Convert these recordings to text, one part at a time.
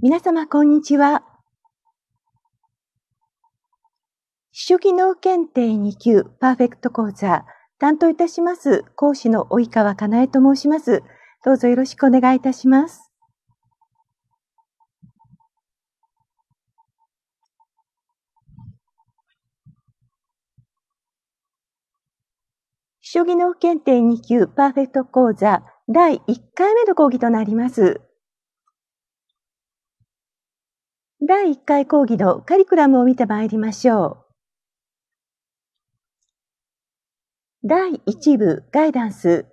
皆様、こんにちは。秘書技能検定2級パーフェクト講座、担当いたします、講師の及川かなえと申します。どうぞよろしくお願いいたします。秘書技能検定2級パーフェクト講座、第1回目の講義となります。第1回講義のカリクラムを見てまいりましょう。第1部ガイダンス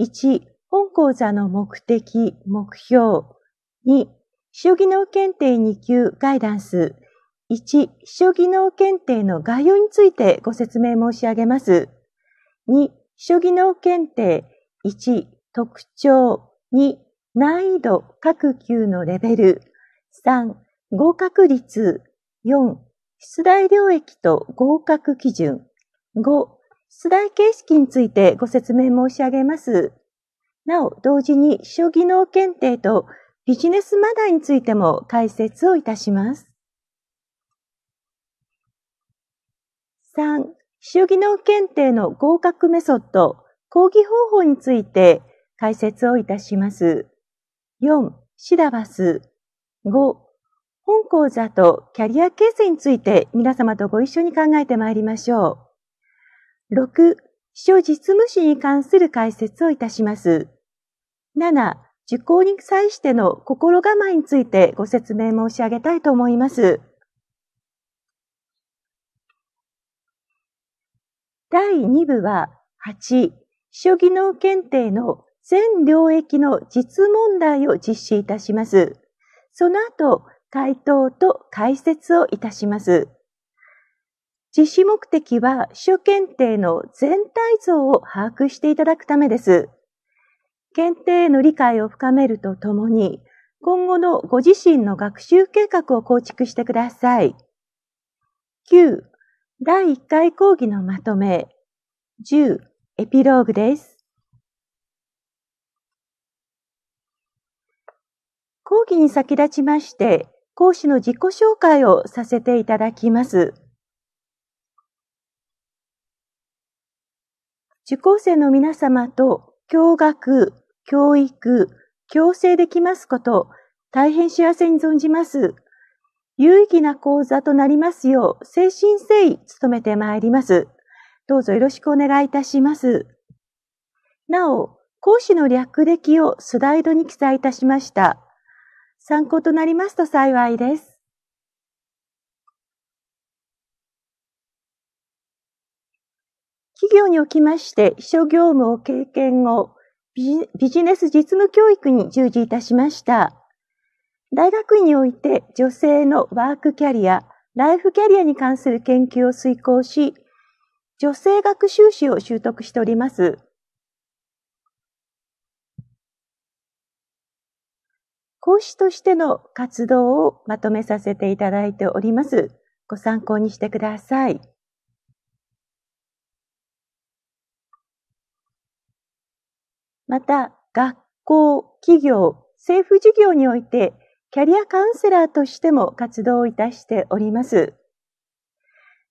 1、本講座の目的、目標2、書技能検定2級ガイダンス1、書技能検定の概要についてご説明申し上げます。2、書技能検定1、特徴2、難易度各級のレベル3、合格率4、出題領域と合格基準5、出題形式についてご説明申し上げます。なお、同時に秘書技能検定とビジネスマナーについても解説をいたします。3、秘書技能検定の合格メソッド、講義方法について解説をいたします。4、シラバス。5、本講座とキャリア形成について皆様とご一緒に考えてまいりましょう。6、秘書実務士に関する解説をいたします。7、受講に際しての心構えについてご説明申し上げたいと思います。第2部は8、秘書技能検定の全領域の実問題を実施いたします。その後、回答と解説をいたします。実施目的は、主書検定の全体像を把握していただくためです。検定への理解を深めるとともに、今後のご自身の学習計画を構築してください。9、第1回講義のまとめ。10、エピローグです。講義に先立ちまして、講師の自己紹介をさせていただきます。受講生の皆様と教学、教育、共生できますこと、大変幸せに存じます。有意義な講座となりますよう、誠心誠意努めてまいります。どうぞよろしくお願いいたします。なお、講師の略歴をスライドに記載いたしました。参考となりますと幸いです。企業におきまして秘書業務を経験後、ビジネス実務教育に従事いたしました。大学院において女性のワークキャリア、ライフキャリアに関する研究を遂行し、女性学習士を習得しております。講師としての活動をまとめさせていただいております。ご参考にしてください。また、学校、企業、政府事業において、キャリアカウンセラーとしても活動をいたしております。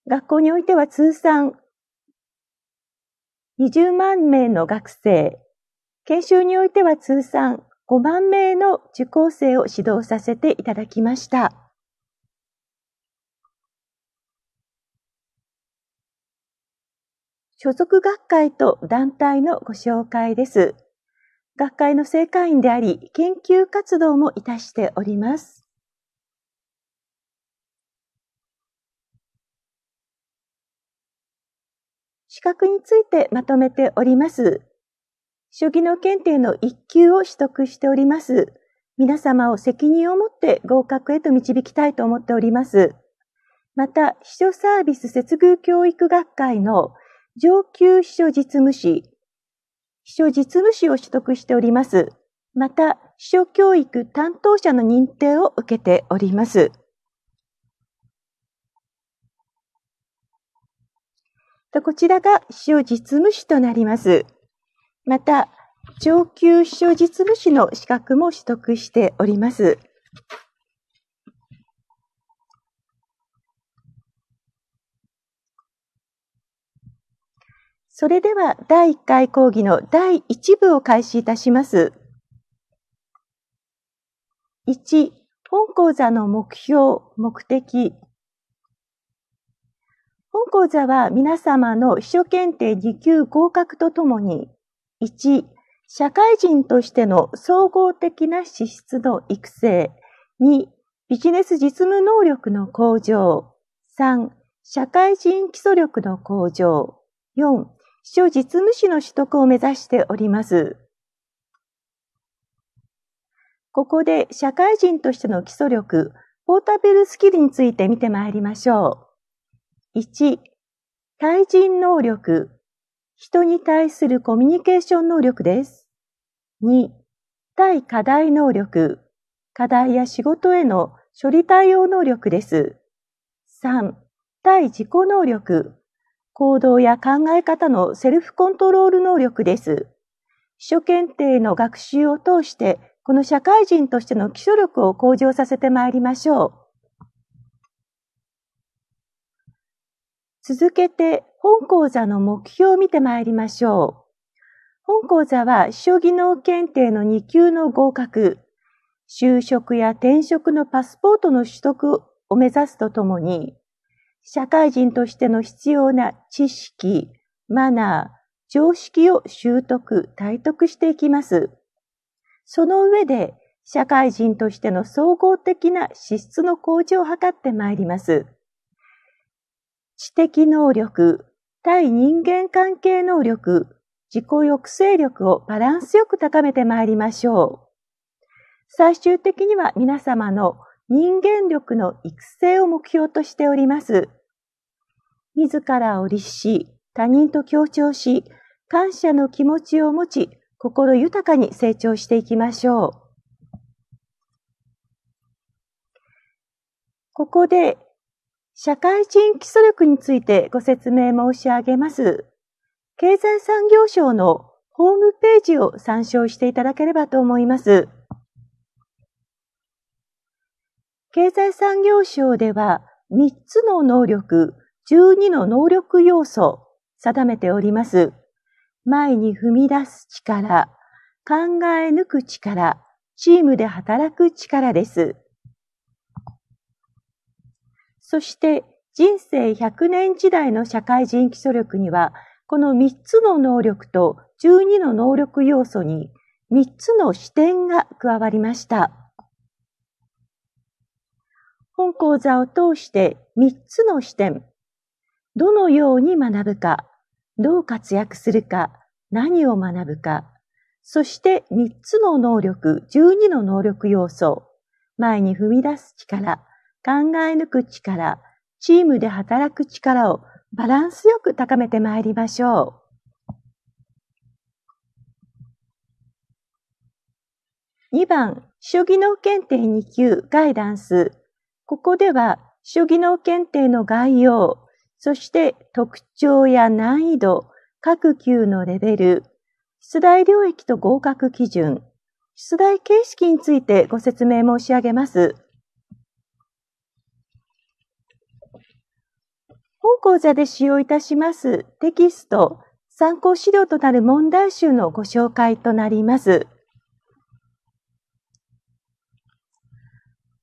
学校においては通算20万名の学生、研修においては通算5万名の受講生を指導させていただきました。所属学会と団体のご紹介です。学会の正会員であり、研究活動もいたしております。資格についてまとめております。書棋の検定の1級を取得しております。皆様を責任を持って合格へと導きたいと思っております。また、秘書サービス接遇教育学会の上級秘書実務士、秘書実務士を取得しております。また、秘書教育担当者の認定を受けております。こちらが秘書実務士となります。また、上級秘書実務士の資格も取得しております。それでは第1回講義の第1部を開始いたします。1、本講座の目標、目的。本講座は皆様の秘書検定2級合格とともに、1、社会人としての総合的な資質の育成。2、ビジネス実務能力の向上。3、社会人基礎力の向上。4、秘書実務士の取得を目指しております。ここで社会人としての基礎力、ポータブルスキルについて見てまいりましょう。1、対人能力。人に対するコミュニケーション能力です。2、対課題能力、課題や仕事への処理対応能力です。3、対自己能力、行動や考え方のセルフコントロール能力です。秘書検定の学習を通して、この社会人としての基礎力を向上させてまいりましょう。続けて本講座の目標を見てまいりましょう。本講座は、将棋能検定の2級の合格、就職や転職のパスポートの取得を目指すとともに、社会人としての必要な知識、マナー、常識を習得、体得していきます。その上で、社会人としての総合的な資質の向上を図ってまいります。知的能力、対人間関係能力、自己抑制力をバランスよく高めてまいりましょう。最終的には皆様の人間力の育成を目標としております。自らを律し、他人と協調し、感謝の気持ちを持ち、心豊かに成長していきましょう。ここで社会人基礎力についてご説明申し上げます。経済産業省のホームページを参照していただければと思います。経済産業省では3つの能力、12の能力要素定めております。前に踏み出す力、考え抜く力、チームで働く力です。そして人生100年時代の社会人基礎力には、この3つの能力と12の能力要素に3つの視点が加わりました。本講座を通して3つの視点、どのように学ぶか、どう活躍するか、何を学ぶか、そして3つの能力、12の能力要素、前に踏み出す力、考え抜く力、チームで働く力をバランスよく高めてまいりましょう。2番、主技能検定2級ガイダンス。ここでは、主技能検定の概要、そして特徴や難易度、各級のレベル、出題領域と合格基準、出題形式についてご説明申し上げます。本講座で使用いたしますテキスト、参考資料となる問題集のご紹介となります。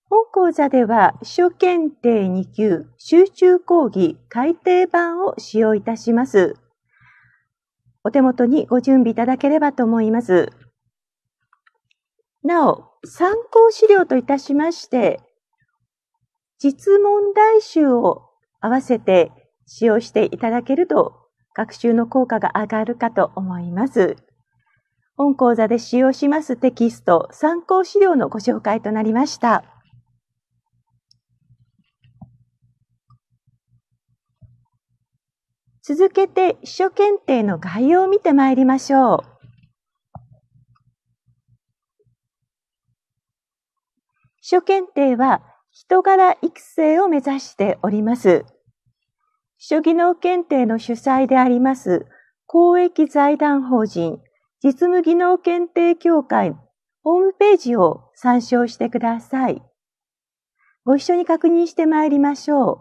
本講座では、秘書検定2級集中講義改訂版を使用いたします。お手元にご準備いただければと思います。なお、参考資料といたしまして、実問題集を合わせて使用していただけると学習の効果が上がるかと思います。本講座で使用しますテキスト、参考資料のご紹介となりました。続けて、秘書検定の概要を見てまいりましょう。秘書検定は、人柄育成を目指しております。主技能検定の主催であります、公益財団法人実務技能検定協会ホームページを参照してください。ご一緒に確認してまいりましょう。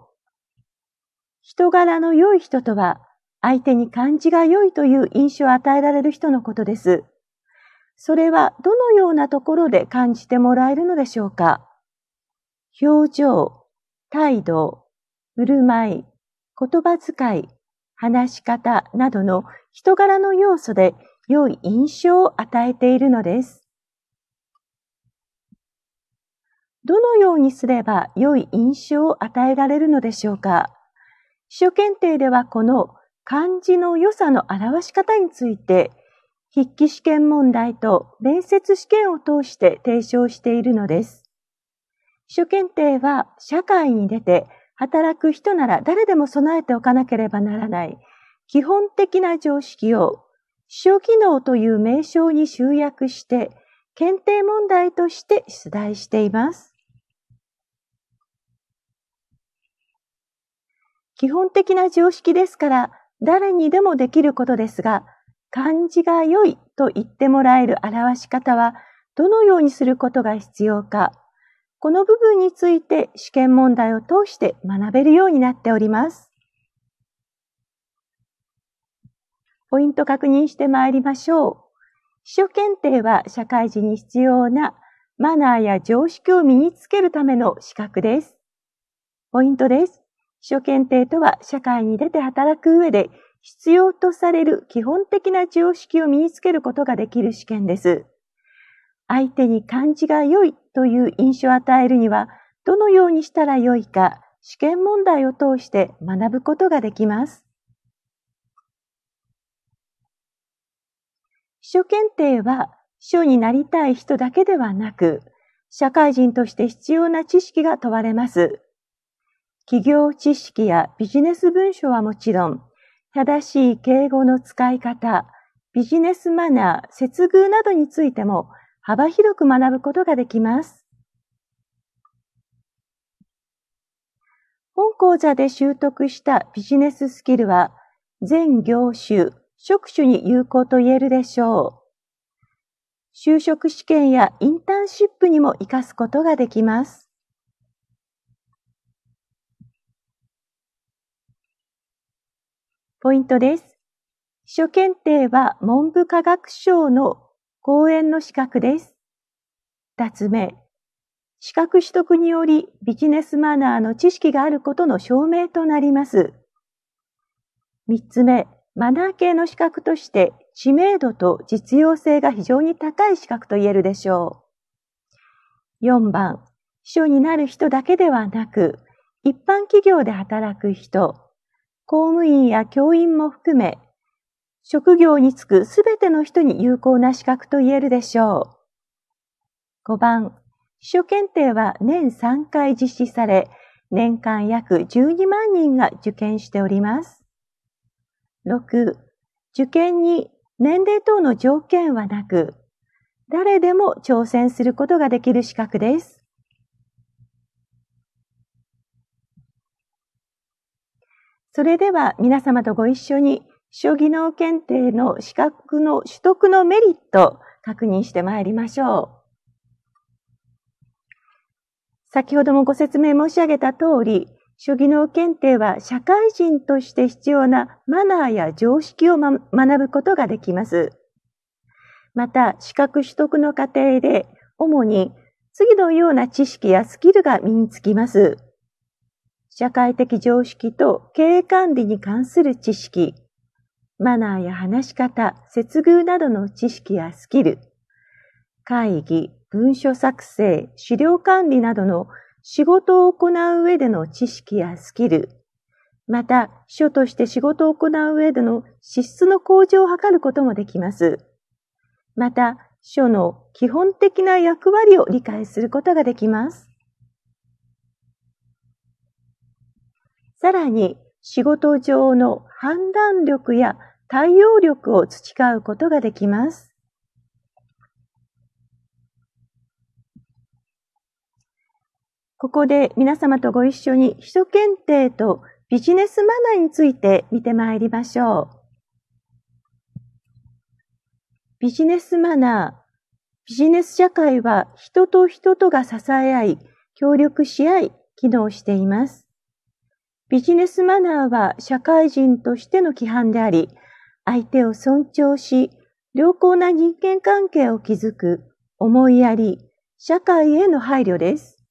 人柄の良い人とは、相手に感じが良いという印象を与えられる人のことです。それはどのようなところで感じてもらえるのでしょうか表情、態度、振る舞い、言葉遣い、話し方などの人柄の要素で良い印象を与えているのです。どのようにすれば良い印象を与えられるのでしょうか秘書検定ではこの漢字の良さの表し方について筆記試験問題と面接試験を通して提唱しているのです。秘書検定は社会に出て働く人なら誰でも備えておかなければならない基本的な常識を主機能という名称に集約して検定問題として出題しています。基本的な常識ですから誰にでもできることですが漢字が良いと言ってもらえる表し方はどのようにすることが必要かこの部分について試験問題を通して学べるようになっております。ポイント確認してまいりましょう。秘書検定は社会人に必要なマナーや常識を身につけるための資格です。ポイントです。秘書検定とは社会に出て働く上で必要とされる基本的な常識を身につけることができる試験です。相手に感じが良いという印象を与えるには、どのようにしたらよいか、試験問題を通して学ぶことができます。秘書検定は、秘書になりたい人だけではなく、社会人として必要な知識が問われます。企業知識やビジネス文書はもちろん、正しい敬語の使い方、ビジネスマナー、接遇などについても幅広く学ぶことができます。本講座で習得したビジネススキルは、全業種、職種に有効と言えるでしょう。就職試験やインターンシップにも活かすことができます。ポイントです。秘書検定は文部科学省の講演の資格です。二つ目、資格取得によりビジネスマナーの知識があることの証明となります。三つ目、マナー系の資格として知名度と実用性が非常に高い資格と言えるでしょう。四番、秘書になる人だけではなく、一般企業で働く人、公務員や教員も含め、職業に就くすべての人に有効な資格と言えるでしょう。5番、秘書検定は年3回実施され、年間約12万人が受験しております。6、受験に年齢等の条件はなく、誰でも挑戦することができる資格です。それでは皆様とご一緒に小技能検定の資格の取得のメリット、確認してまいりましょう。先ほどもご説明申し上げた通り、諸技能検定は社会人として必要なマナーや常識を、ま、学ぶことができます。また、資格取得の過程で、主に次のような知識やスキルが身につきます。社会的常識と経営管理に関する知識、マナーや話し方、接遇などの知識やスキル、会議、文書作成、資料管理などの仕事を行う上での知識やスキル、また、秘書として仕事を行う上での資質の向上を図ることもできます。また、秘書の基本的な役割を理解することができます。さらに、仕事上の判断力や対応力を培うことができます。ここで皆様とご一緒に秘書検定とビジネスマナーについて見てまいりましょう。ビジネスマナー。ビジネス社会は人と人とが支え合い、協力し合い、機能しています。ビジネスマナーは社会人としての規範であり、相手を尊重し、良好な人間関係を築く思いやり、社会への配慮です。